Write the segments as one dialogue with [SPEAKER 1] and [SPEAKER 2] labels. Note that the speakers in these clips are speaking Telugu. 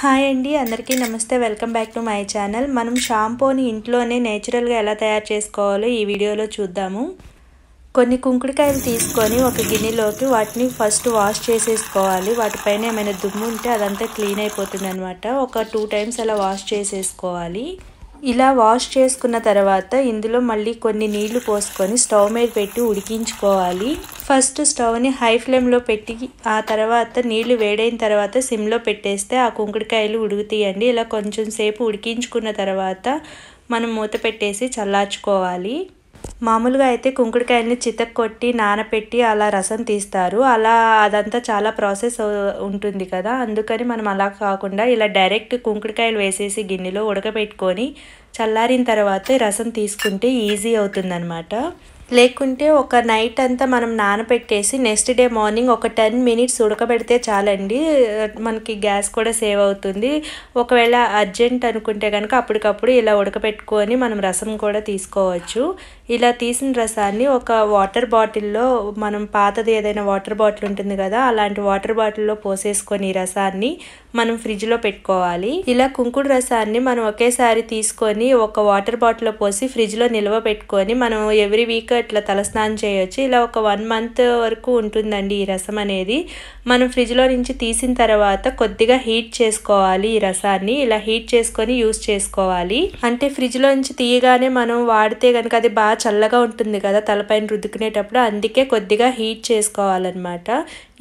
[SPEAKER 1] హాయ్ అండి అందరికీ నమస్తే welcome back to my channel మనం షాంపూని ఇంట్లోనే నేచురల్గా ఎలా తయారు చేసుకోవాలో ఈ వీడియోలో చూద్దాము కొన్ని కుంకుడుకాయలు తీసుకొని ఒక గిన్నెలోకి వాటిని ఫస్ట్ వాష్ చేసేసుకోవాలి వాటిపైన ఏమైనా దుమ్ము ఉంటే అదంతా క్లీన్ అయిపోతుంది అనమాట ఒక టూ టైమ్స్ అలా వాష్ చేసేసుకోవాలి ఇలా వాష్ చేసుకున్న తర్వాత ఇందులో మళ్ళీ కొన్ని నీళ్లు పోసుకొని స్టవ్ మీద పెట్టి ఉడికించుకోవాలి ఫస్ట్ స్టవ్ని హై ఫ్లేమ్లో పెట్టి ఆ తర్వాత నీళ్లు వేడైన తర్వాత సిమ్లో పెట్టేస్తే ఆ కుంకుడుకాయలు ఉడుకుతాయండి ఇలా కొంచెం సేపు ఉడికించుకున్న తర్వాత మనం మూత పెట్టేసి చల్లార్చుకోవాలి మామూలుగా అయితే కుంకుడుకాయల్ని కొట్టి నానపెట్టి అలా రసం తీస్తారు అలా అదంతా చాలా ప్రాసెస్ ఉంటుంది కదా అందుకని మనం అలా కాకుండా ఇలా డైరెక్ట్ కుంకుడుకాయలు వేసేసి గిన్నెలో ఉడకబెట్టుకొని చల్లారిన తర్వాత రసం తీసుకుంటే ఈజీ అవుతుందన్నమాట లేకుంటే ఒక నైట్ అంతా మనం నానబెట్టేసి నెక్స్ట్ డే మార్నింగ్ ఒక టెన్ మినిట్స్ ఉడకబెడితే చాలండి మనకి గ్యాస్ కూడా సేవ్ అవుతుంది ఒకవేళ అర్జెంట్ అనుకుంటే కనుక అప్పటికప్పుడు ఇలా ఉడకబెట్టుకొని మనం రసం కూడా తీసుకోవచ్చు ఇలా తీసిన రసాన్ని ఒక వాటర్ బాటిల్లో మనం పాతది ఏదైనా వాటర్ బాటిల్ ఉంటుంది కదా అలాంటి వాటర్ బాటిల్లో పోసేసుకొని ఈ రసాన్ని మనం ఫ్రిడ్జ్లో పెట్టుకోవాలి ఇలా కుంకుడు రసాన్ని మనం ఒకేసారి తీసుకొని ఒక వాటర్ బాటిల్లో పోసి ఫ్రిడ్జ్లో నిల్వ పెట్టుకొని మనం ఎవ్రీ వీక్ ఇట్లా తలస్నానం చేయొచ్చు ఇలా ఒక వన్ మంత్ వరకు ఉంటుందండి ఈ రసం అనేది మనం ఫ్రిడ్జ్లో నుంచి తీసిన తర్వాత కొద్దిగా హీట్ చేసుకోవాలి ఈ రసాన్ని ఇలా హీట్ చేసుకొని యూస్ చేసుకోవాలి అంటే ఫ్రిడ్జ్లో నుంచి తీయగానే మనం వాడితే కనుక అది బాగా చల్లగా ఉంటుంది కదా తలపైన రుద్దుకునేటప్పుడు అందుకే కొద్దిగా హీట్ చేసుకోవాలన్నమాట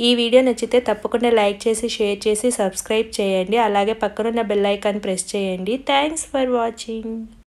[SPEAKER 1] ఈ వీడియో నచ్చితే తప్పకుండా లైక్ చేసి షేర్ చేసి సబ్స్క్రైబ్ చేయండి అలాగే పక్కనున్న బెల్ ప్రెస్ చేయండి థ్యాంక్స్ ఫర్ వాచింగ్